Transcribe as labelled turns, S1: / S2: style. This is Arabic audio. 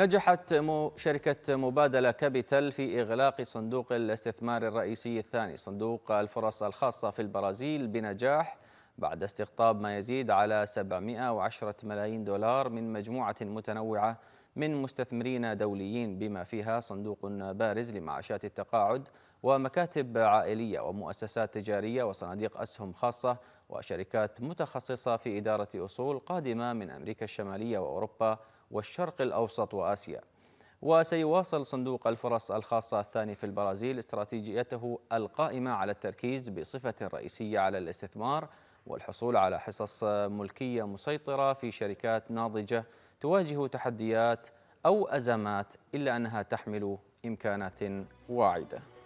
S1: نجحت شركة مبادلة كابيتال في إغلاق صندوق الاستثمار الرئيسي الثاني صندوق الفرص الخاصة في البرازيل بنجاح بعد استقطاب ما يزيد على 710 ملايين دولار من مجموعة متنوعة من مستثمرين دوليين بما فيها صندوق بارز لمعاشات التقاعد ومكاتب عائلية ومؤسسات تجارية وصناديق أسهم خاصة وشركات متخصصة في إدارة أصول قادمة من أمريكا الشمالية وأوروبا والشرق الأوسط وآسيا وسيواصل صندوق الفرص الخاصة الثاني في البرازيل استراتيجيته القائمة على التركيز بصفة رئيسية على الاستثمار والحصول على حصص ملكية مسيطرة في شركات ناضجة تواجه تحديات أو أزمات إلا أنها تحمل إمكانات واعدة